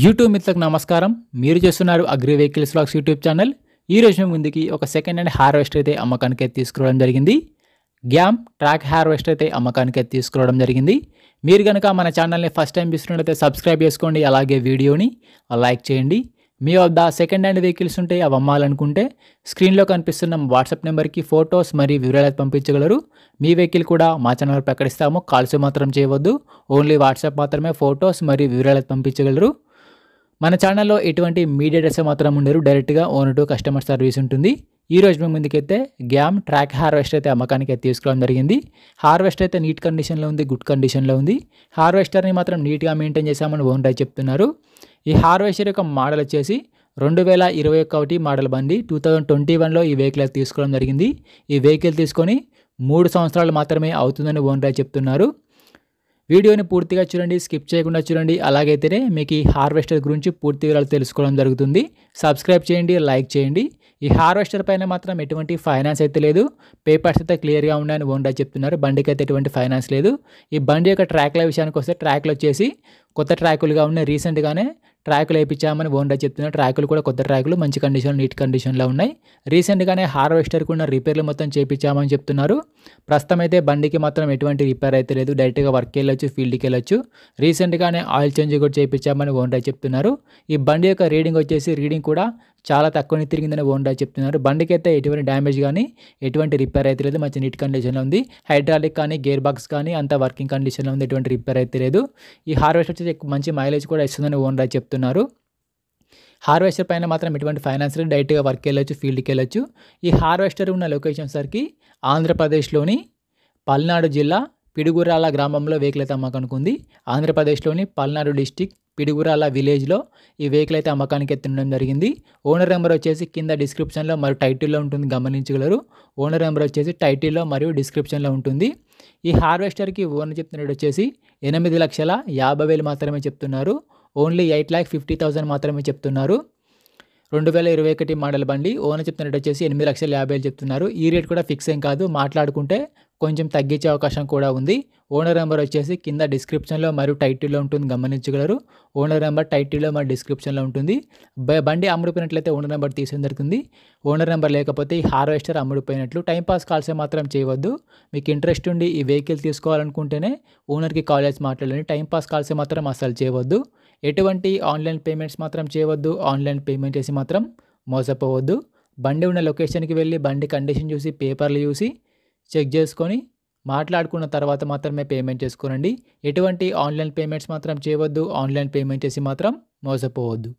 YouTube మిత్రులకు నమస్కారం మీరు చేస్తున్నారు agri vehicles blogs YouTube channel ఈ రోజు మేము ముందుకి ఒక సెకండ్ హ్యాండ్ హార్వెస్టర్ అయితే అమ్మకానికి అయితే తీసుకురావడం జరిగింది గ్యామ్ ట్రాక్ హార్వెస్టర్ అయితే అమ్మకానికి తీసుకురావడం జరిగింది మీరు కనుక మన ఛానల్ని ఫస్ట్ టైం చూస్తున్నట్లయితే సబ్స్క్రైబ్ చేసుకోండి అలాగే వీడియోని లైక్ చేయండి మీ వద్ద సెకండ్ హ్యాండ్ వెహికల్స్ ఉంటే అవి అమ్మాలనుకుంటే స్క్రీన్లో కనిపిస్తున్న వాట్సాప్ నెంబర్కి ఫొటోస్ మరియు వివరాలు పంపించగలరు మీ వెహికల్ కూడా మా ఛానల్ ప్రకటిస్తాము కాల్స్ మాత్రం చేయవద్దు ఓన్లీ వాట్సాప్ మాత్రమే ఫొటోస్ మరియు వివరాలు పంపించగలరు మన ఛానల్లో ఎటువంటి మీడియా మాత్రం ఉండరు డైరెక్ట్గా ఓన్ టు కస్టమర్ సర్వీస్ ఉంటుంది ఈ రోజు మేము ముందుకైతే గ్యామ్ ట్రాక్ హార్వెస్టర్ అయితే అమ్మకానికి అయితే తీసుకోవడం జరిగింది హార్వెస్టర్ అయితే నీట్ కండిషన్లో ఉంది గుడ్ కండిషన్లో ఉంది హార్వెస్టర్ని మాత్రం నీట్గా మెయింటైన్ చేశామని ఓన్ రై చెప్తున్నారు ఈ హార్వెస్టర్ యొక్క మోడల్ వచ్చేసి రెండు వేల ఇరవై ఒకటి మోడల్ బండి టూ థౌజండ్ ట్వంటీ వన్లో ఈ వెహికల్ తీసుకోవడం జరిగింది ఈ వెహికల్ తీసుకొని మూడు సంవత్సరాలు మాత్రమే అవుతుందని ఓన్ రై చెప్తున్నారు వీడియోని పూర్తిగా చూడండి స్కిప్ చేయకుండా చూడండి అలాగైతేనే మీకు ఈ హార్వెస్టర్ గురించి పూర్తి వివరాలు తెలుసుకోవడం జరుగుతుంది సబ్స్క్రైబ్ చేయండి లైక్ చేయండి ఈ హార్వెస్టర్ పైన మాత్రం ఎటువంటి ఫైనాన్స్ అయితే లేదు పేపర్స్ అయితే క్లియర్గా ఉన్నాయని ఓన్గా చెప్తున్నారు బండికి అయితే ఎటువంటి ఫైనాన్స్ లేదు ఈ బండి యొక్క ట్రాక్ల విషయానికి వస్తే ట్రాక్లు వచ్చేసి కొత్త ట్రాకులుగా ఉన్నాయి రీసెంట్గానే ట్రాకులు వేయించామని ఓనర్ చెప్తున్న ట్రాకులు కూడా కొత్త ట్రాకులు మంచి కండిషన్ నీట్ కండిషన్లో ఉన్నాయి రీసెంట్గానే హార్వెస్టర్కి ఉన్న రిపేర్లు మొత్తం చేయించామని చెప్తున్నారు ప్రస్తుతం అయితే బండికి మాత్రం ఎటువంటి రిపేర్ అయితే లేదు డైరెక్ట్గా వర్క్కి వెళ్ళొచ్చు ఫీల్డ్కి వెళ్ళొచ్చు రీసెంట్గానే ఆయిల్ చేంజ్ కూడా చేయించామని ఓనర్ చెప్తున్నారు ఈ బండి యొక్క రీడింగ్ వచ్చేసి రీడింగ్ కూడా చాలా తక్కువ తిరిగిందని ఓనర్ చెప్తున్నారు బండికి అయితే ఎటువంటి డ్యామేజ్ కానీ ఎటువంటి రిపేర్ అయితే లేదు మంచి నీట్ కండిషన్లో ఉంది హైడ్రాలిక్ కానీ గేర్ బాక్స్ కానీ అంత వర్కింగ్ కండిషన్లో ఉంది ఎటువంటి రిపేర్ అయితే లేదు ఈ హార్వెస్టర్ వచ్చి మంచి మైలేజ్ కూడా ఇస్తుందని ఓనర్ చెప్తున్నారు హార్వెస్టర్ పైన మాత్రం ఎటువంటి ఫైనాన్స్ డైరెక్ట్గా వర్క్ వెళ్ళొచ్చు ఫీల్డ్కి వెళ్ళొచ్చు ఈ హార్వెస్టర్ ఉన్న లొకేషన్ సరికి ఆంధ్రప్రదేశ్లోని పల్నాడు జిల్లా పిడుగురాల గ్రామంలో వెహికల్ అయితే అమ్మకనుకుంది ఆంధ్రప్రదేశ్లోని పల్నాడు డిస్టిక్ పిడుగురాల విలేజ్లో ఈ వెహికల్ అయితే అమ్మకానికి ఎత్తుండడం జరిగింది ఓనర్ నెంబర్ వచ్చేసి కింద డిస్క్రిప్షన్లో మరియు టైటిల్లో ఉంటుంది గమనించగలరు ఓనర్ నెంబర్ వచ్చేసి టైటిల్లో మరియు డిస్క్రిప్షన్లో ఉంటుంది ఈ హార్వెస్టర్కి ఓనర్ చెప్తున్నట్టు వచ్చేసి ఎనిమిది లక్షల యాభై వేలు మాత్రమే చెప్తున్నారు only eight lakh fifty thousand మాత్రమే చెప్తున్నారు రెండు వేల ఇరవై ఒకటి మోడల్ బండి ఓనర్ చెప్తున్న రేట్ వచ్చేసి ఎనిమిది లక్షల యాభై వేలు చెప్తున్నారు ఈ రేట్ కూడా ఫిక్స్ ఏం కాదు మాట్లాడుకుంటే కొంచెం తగ్గించే అవకాశం కూడా ఉంది ఓనర్ నెంబర్ వచ్చేసి కింద డిస్క్రిప్షన్లో మరియు టైటిల్లో ఉంటుంది గమనించగలరు ఓనర్ నెంబర్ టైటిల్లో మరియు డిస్క్రిప్షన్లో ఉంటుంది బండి అమ్ముడిపోయినట్లయితే ఓనర్ నెంబర్ తీసిన జరుగుతుంది ఓనర్ నెంబర్ లేకపోతే ఈ హార్వెస్టర్ అమ్ముడిపోయినట్లు టైంపాస్ కాల్స్ మాత్రం చేయవద్దు మీకు ఇంట్రెస్ట్ ఉండి ఈ వెహికల్ తీసుకోవాలనుకుంటేనే ఓనర్కి కాల్ చేసి మాట్లాడండి టైంపాస్ కాల్స్ మాత్రం అసలు చేయవద్దు ఎటువంటి ఆన్లైన్ పేమెంట్స్ మాత్రం చేయవద్దు ఆన్లైన్ పేమెంట్ చేసి మాత్రం మోసపోవద్దు బండి ఉన్న లొకేషన్కి వెళ్ళి బండి కండిషన్ చూసి పేపర్లు చూసి చెక్ చేసుకొని మాట్లాడుకున్న తర్వాత మాత్రమే పేమెంట్ చేసుకోనండి ఎటువంటి ఆన్లైన్ పేమెంట్స్ మాత్రం చేయవద్దు ఆన్లైన్ పేమెంట్ చేసి మాత్రం మోసపోవద్దు